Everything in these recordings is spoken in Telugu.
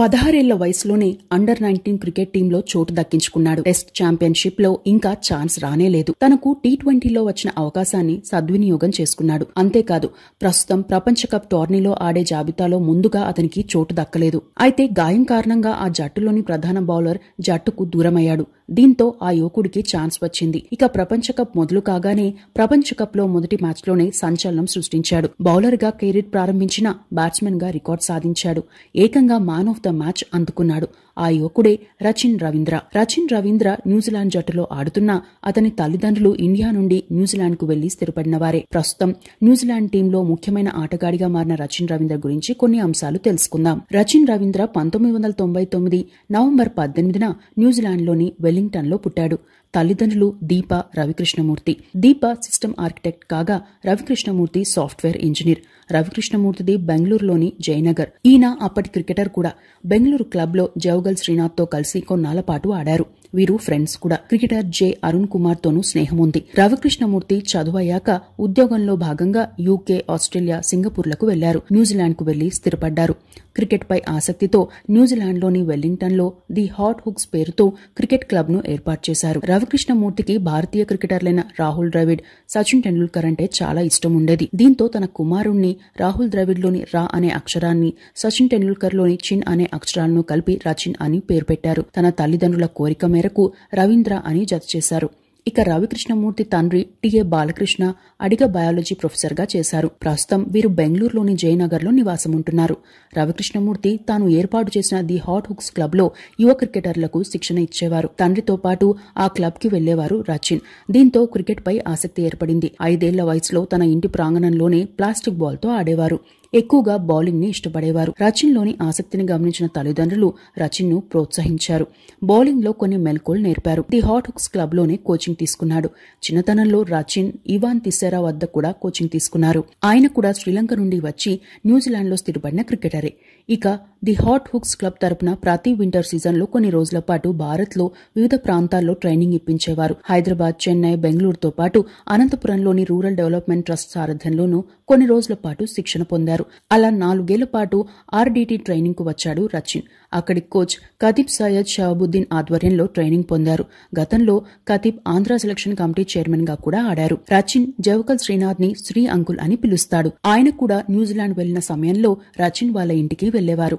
పదహారేళ్ల వయసులోనే అండర్ నైన్టీన్ క్రికెట్ టీంలో చోటు దక్కించుకున్నాడు టెస్ట్ ఛాంపియన్షిప్ లో ఇంకా ఛాన్స్ రానేలేదు తనకు టీ ట్వంటీలో వచ్చిన అవకాశాన్ని సద్వినియోగం చేసుకున్నాడు అంతేకాదు ప్రస్తుతం ప్రపంచ కప్ టోర్నీలో ఆడే జాబితాలో ముందుగా అతనికి చోటు దక్కలేదు అయితే గాయం కారణంగా ఆ జట్టులోని ప్రధాన బౌలర్ జట్టుకు దూరమయ్యాడు దీంతో ఆ యువకుడికి ఛాన్స్ వచ్చింది ఇక ప్రపంచ కప్ మొదలు కాగానే ప్రపంచ కప్ లో మొదటి మ్యాచ్ లోనే సంచలనం సృష్టించాడు బౌలర్ గా కెరీర్ ప్రారంభించిన బ్యాట్స్మెన్ గా రికార్డ్ సాధించాడు ఏకంగా man of the the match అందుకున్నాడు ఆ యువకుడే రచిన్ రవీంద్ర రచిన్ రవీంద్ర న్యూజిలాండ్ జట్టులో ఆడుతున్నా అతని తల్లిదండ్రులు ఇండియా నుండి న్యూజిలాండ్కు వెళ్లి స్థిరపడిన వారే ప్రస్తుతం న్యూజిలాండ్ టీంలో ముఖ్యమైన ఆటగాడిగా మారిన రచిన్ రవీంద్ర గురించి కొన్ని అంశాలు తెలుసుకుందాం రచిన్ రవీంద్ర పంతొమ్మిది వందల తొంభై తొమ్మిది నవంబర్ పద్దెనిమిదిన న్యూజిలాండ్లోని వెల్లింగ్టన్లో పుట్టాడు తల్లిదండ్రులు దీప రవికృష్ణమూర్తి దీప సిస్టమ్ ఆర్కిటెక్ట్ కాగా రవికృష్ణమూర్తి సాఫ్ట్వేర్ ఇంజనీర్ రవికృష్ణమూర్తిది బెంగళూరులోని జయనగర్ ఈయన అప్పటి క్రికెటర్ కూడా బెంగళూరు క్లబ్లో జవగల్ శ్రీనాథ్తో కలిసి కొన్నాళ్ల పాటు ఆడారు వీరు ఫ్రెండ్స్ కూడా క్రికెటర్ జె అరుణ్ కుమార్ తోనూ స్నేహం ఉంది రవికృష్ణమూర్తి చదువయ్యాక ఉద్యోగంలో భాగంగా యూకే ఆస్ట్రేలియా సింగపూర్లకు వెళ్లారు న్యూజిలాండ్కు వెళ్లి స్థిరపడ్డారు క్రికెట్పై ఆసక్తితో న్యూజిలాండ్లోని వెల్లింగ్టన్లో ది హాట్ హుక్స్ పేరుతో క్రికెట్ క్లబ్ను ఏర్పాటు చేశారు రవికృష్ణమూర్తికి భారతీయ క్రికెటర్లైన రాహుల్ ద్రవిడ్ సచిన్ టెండూల్కర్ అంటే చాలా ఇష్టం ఉండేది దీంతో తన కుమారుణ్ణి రాహుల్ ద్రవిడ్లోని రా అనే అక్షరాన్ని సచిన్ టెండూల్కర్లోని చిన్ అనే అక్షరాలను కలిపి రచిన్ అని పేరు పెట్టారు తన తల్లిదండ్రుల కోరిక మేరకు రవీంద్ర అని జతచేశారు ఇక రవికృష్ణమూర్తి తండ్రి టిఏ బాలకృష్ణ అడిగ బయాలజీ ప్రొఫెసర్గా చేశారు ప్రస్తుతం వీరు బెంగళూరులోని జయనగర్లో నివాసముంటున్నారు రవికృష్ణమూర్తి తాను ఏర్పాటు చేసిన ది హాట్ హుక్స్ క్లబ్లో యువ క్రికెటర్లకు శిక్షణ ఇచ్చేవారు తండ్రితో పాటు ఆ క్లబ్కి వెళ్లేవారు రచిన్ దీంతో క్రికెట్పై ఆసక్తి ఏర్పడింది ఐదేళ్ల వయసులో తన ఇంటి ప్రాంగణంలోనే ప్లాస్టిక్ బాల్తో ఆడేవారు ఎక్కువగా బౌలింగ్ ని ఇష్టపడేవారు రచిన్లోని ఆసక్తిని గమనించిన తల్లిదండ్రులు రచిన్ ను ప్రోత్సహించారు బౌలింగ్ లో కొన్ని మెల్కోలు నేర్పారు ది హాట్ హుక్స్ క్లబ్ లోనే కోచింగ్ తీసుకున్నాడు చిన్నతనంలో రచిన్ ఇవాన్ తిసెరా వద్ద కూడా కోచింగ్ తీసుకున్నారు ఆయన కూడా శ్రీలంక నుండి వచ్చి న్యూజిలాండ్ లో స్థిరపడిన క్రికెటరే ఇక ది హాట్ హుక్స్ క్లబ్ తరపున ప్రతి వింటర్ సీజన్లో కొన్ని రోజుల పాటు భారత్లో వివిధ ప్రాంతాల్లో ట్రైనింగ్ ఇప్పించేవారు హైదరాబాద్ చెన్నై బెంగళూరుతో పాటు అనంతపురంలోని రూరల్ డెవలప్మెంట్ ట్రస్ట్ సారథ్యంలోనూ కొన్ని రోజుల పాటు శిక్షణ పొందారు అలా నాలుగేళ్ల పాటు ఆర్డీటీ కు వచ్చాడు రచిన్ అక్కడి కోచ్ కతీబ్ సయ్యద్ షాబుద్దీన్ ఆధ్వర్యంలో ట్రైనింగ్ పొందారు గతంలో కతీబ్ ఆంధ్ర సెలక్షన్ కమిటీ చైర్మన్గా కూడా ఆడారు రచిన్ జవకల్ శ్రీనాథ్ ని శ్రీ అంకుల్ అని పిలుస్తాడు ఆయన కూడా న్యూజిలాండ్ వెళ్లిన సమయంలో రచిన్ వాళ్ళ ఇంటికి వెళ్లేవారు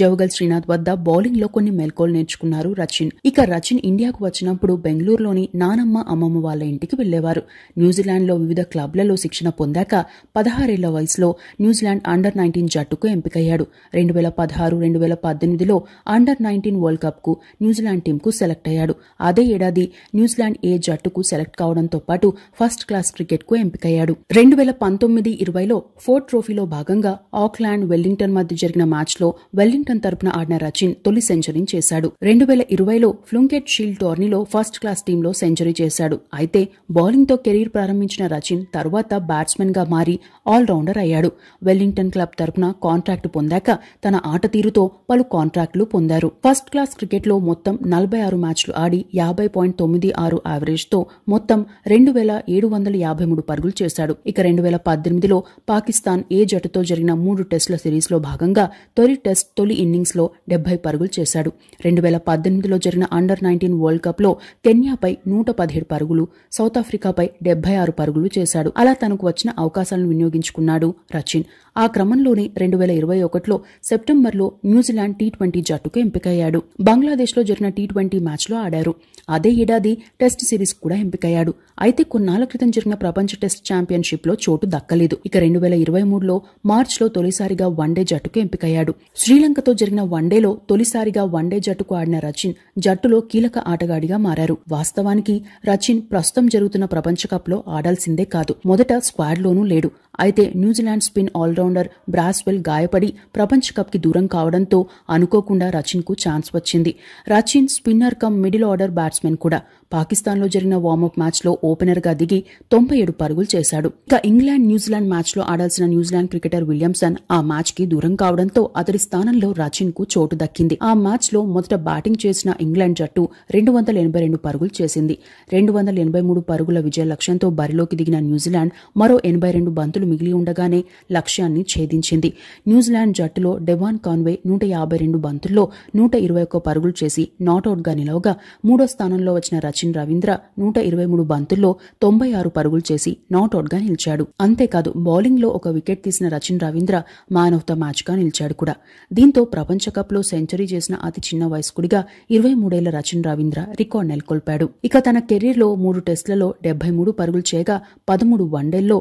జవగల్ శ్రీనాథ్ వద్ద బౌలింగ్లో కొన్ని మెల్కోలు నేర్చుకున్నారు రచిన్ ఇక రచిన్ ఇండియాకు వచ్చినప్పుడు బెంగళూరులోని నానమ్మ అమ్మమ్మ వాళ్ళ ఇంటికి వెళ్లేవారు న్యూజిలాండ్లో వివిధ క్లబ్లలో శిక్షణ పొందాక పదహారేళ్ల వయసులో న్యూజిలాండ్ అండర్ నైన్టీన్ జట్టుకు ఎంపికయ్యాడు రెండు వేల పదహారు రెండు వేల పద్దెనిమిదిలో అండర్ నైన్టీన్ వరల్డ్ కప్కు న్యూజిలాండ్ టీంకు సెలెక్ట్ అయ్యాడు అదే ఏడాది న్యూజిలాండ్ ఏ జట్టుకు సెలెక్ట్ కావడంతో పాటు ఫస్ట్ క్లాస్ క్రికెట్కు ఎంపికయ్యాడు రెండు వేల పంతొమ్మిది ఇరవైలో ఫోర్ ట్రోఫీలో భాగంగా ఆక్లాండ్ వెల్లింగ్టన్ మధ్య జరిగిన మ్యాచ్లో వెల్లింగ్ వెల్లింగ్టన్ తరపున ఆడిన రచిన్ తొలి సెంచరీ చేశాడు రెండు వేల ఇరవైలో ఫ్లూంకెట్ షీల్డ్ టోర్నీలో ఫస్ట్ క్లాస్ టీంలో సెంచరీ చేశాడు అయితే బౌలింగ్తో కెరీర్ ప్రారంభించిన రచిన్ తర్వాత బ్యాట్స్మెన్గా మారి ఆల్రౌండర్ అయ్యాడు వెల్లింగ్టన్ క్లబ్ తరపున కాంట్రాక్ట్ పొందాక తన ఆట తీరుతో పలు కాంట్రాక్టులు పొందారు ఫస్ట్ క్లాస్ క్రికెట్లో మొత్తం నలభై ఆరు మ్యాచ్లు ఆడి యాభై పాయింట్ తొమ్మిది ఆరు యావరేజ్తో మొత్తం రెండు వేల ఏడు వందల యాభై మూడు పరుగులు చేశాడు ఇక రెండు వేల పద్దెనిమిదిలో పాకిస్తాన్ ఏ జట్టుతో జరిగిన మూడు టెస్టుల సిరీస్లో భాగంగా తొలి టెస్ట్ తొలి ఇన్నింగ్స్లో డెబ్బై పరుగులు చేశాడు రెండు వేల పద్దెనిమిదిలో జరిగిన అండర్ నైన్టీన్ వరల్డ్ కప్లో కెన్యాపై నూట పదిహేడు పరుగులు సౌత్ ఆఫ్రికాపై డెబ్బై ఆరు పరుగులు చేశాడు అలా తనకు వచ్చిన అవకాశాలను వినియోగించుకున్నాడు రచిన్ ఆ క్రమంలోనే రెండు వేల ఇరవై ఒకటిలో సెప్టెంబర్లో న్యూజిలాండ్ టీ ట్వంటీ జట్టుకు ఎంపికయ్యాడు బంగ్లాదేశ్లో జరిగిన టీ ట్వంటీ మ్యాచ్లో ఆడారు అదే ఏడాది టెస్ట్ సిరీస్ కూడా ఎంపికయ్యాడు అయితే కొన్నాళ్ల క్రితం జరిగిన ప్రపంచ టెస్ట్ ఛాంపియన్షిప్ లో చోటు దక్కలేదు ఇక రెండు వేల ఇరవై మూడులో మార్చిలో తొలిసారిగా వన్డే జట్టుకు ఎంపికయ్యాడు శ్రీలంక శ్రీలంకతో జరిగిన వన్డేలో తొలిసారిగా వన్డే జట్టుకు ఆడిన రచిన్ జట్టులో కీలక ఆటగాడిగా మారారు వాస్తవానికి రచిన్ ప్రస్తుతం జరుగుతున్న ప్రపంచ లో ఆడాల్సిందే కాదు మొదట స్క్వాడ్లోనూ లేడు అయితే న్యూజిలాండ్ స్పిన్ ఆల్రౌండర్ బ్రాస్వెల్ గాయపడి కప్ కప్కి దూరం కావడంతో అనుకోకుండా రచిన్కు ఛాన్స్ వచ్చింది Rachin spinner cum middle order batsmen కూడా పాకిస్తాన్లో జరిగిన వార్మప్ మ్యాచ్లో ఓపెనర్గా దిగి తొంభై ఏడు పరుగులు చేశాడు ఇక ఇంగ్లాండ్ న్యూజిలాండ్ మ్యాచ్లో ఆడాల్సిన న్యూజిలాండ్ క్రికెటర్ విలియమ్సన్ ఆ మ్యాచ్కి దూరం కావడంతో అతడి స్థానంలో రచిన్కు చోటు దక్కింది ఆ మ్యాచ్లో మొదట బ్యాటింగ్ చేసిన ఇంగ్లాండ్ జట్టు రెండు వందల ఎనభై రెండు పరుగులు చేసింది రెండు వందల ఎనభై మూడు పరుగుల విజయ లక్ష్యంతో బరిలోకి దిగిన న్యూజిలాండ్ మరో ఎనభై రెండు బంతులు పరుగులు మిగిలి ఉండగానే లక్ష్యాన్ని ఛేదించింది న్యూజిలాండ్ జట్టులో డెవాన్ కాన్వే నూట యాభై రెండు బంతుల్లో నూట ఇరవై ఒక్క పరుగులు చేసి నాటౌట్గా నిలవగా మూడో స్థానంలో వచ్చిన రచిన్ రవీంద్ర నూట ఇరవై మూడు బంతుల్లో తొంభై ఆరు పరుగులు చేసి నాటౌట్గా నిలిచాడు అంతేకాదు బౌలింగ్లో ఒక వికెట్ తీసిన Rachin Ravindra man of the మ్యాచ్గా నిలిచాడు కూడా దీంతో ప్రపంచ కప్లో సెంచరీ చేసిన అతి చిన్న వయస్కుడిగా ఇరవై మూడేళ్ల రచిన్ రవీంద్ర రికార్డు నెలకొల్పాడు ఇక తన కెరీర్లో మూడు టెస్టులలో డెబ్బై మూడు పరుగులు చేయగా పదమూడు వన్డేల్లో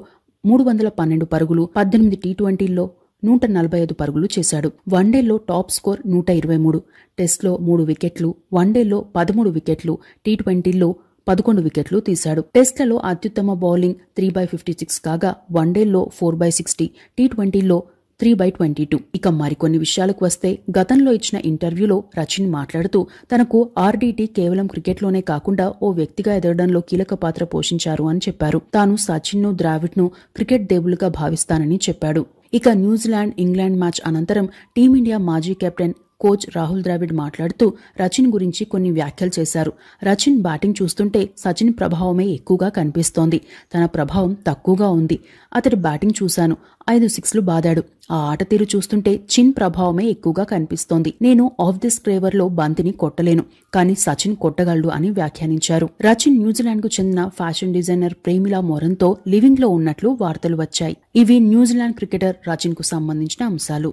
మూడు వందల పన్నెండు పరుగులు పద్దెనిమిది టీ ట్వంటీల్లో నూట నలభై ఐదు పరుగులు చేశాడు వన్డేలో టాప్ స్కోర్ నూట ఇరవై మూడు టెస్ట్లో మూడు వికెట్లు వన్డేలో పదమూడు వికెట్లు టీ ట్వంటీల్లో పదకొండు వికెట్లు తీశాడు టెస్ట్లలో అత్యుత్తమ bowling three by fifty six కాగా వన్డేల్లో ఫోర్ బై సిక్స్టీ టీ ట్వంటీలో త్రీ బై ట్వంటీ టూ ఇక మరికొన్ని విషయాలకు వస్తే గతంలో ఇచ్చిన ఇంటర్వ్యూలో రచిన్ మాట్లాడుతూ తనకు ఆర్డీటీ కేవలం క్రికెట్లోనే కాకుండా ఓ వ్యక్తిగా ఎదగడంలో కీలక పాత్ర పోషించారు అని చెప్పారు తాను సచిన్ను ద్రావిడ్ను క్రికెట్ దేవులుగా భావిస్తానని చెప్పాడు ఇక న్యూజిలాండ్ ఇంగ్లాండ్ మ్యాచ్ అనంతరం టీమిండియా మాజీ కెప్టెన్ కోచ్ రాహుల్ ద్రావిడ్ మాట్లాడుతూ రచిన్ గురించి కొన్ని వ్యాఖ్యలు చేశారు రచిన్ బ్యాటింగ్ చూస్తుంటే సచిన్ ప్రభావమే ఎక్కువగా కనిపిస్తోంది తన ప్రభావం తక్కువగా ఉంది అతడి బ్యాటింగ్ చూశాను ఐదు సిక్స్లు బాదాడు ఆ ఆట తీరు చూస్తుంటే చిన్ ప్రభావమే ఎక్కువగా కనిపిస్తోంది నేను ఆఫ్ ది స్క్రేవర్లో బంతిని కొట్టలేను కానీ సచిన్ కొట్టగలడు అని వ్యాఖ్యానించారు రచిన్ న్యూజిలాండ్కు చెందిన ఫ్యాషన్ డిజైనర్ ప్రేమిలా లివింగ్ లివింగ్లో ఉన్నట్లు వార్తలు వచ్చాయి ఇవి న్యూజిలాండ్ క్రికెటర్ రచిన్కు సంబంధించిన అంశాలు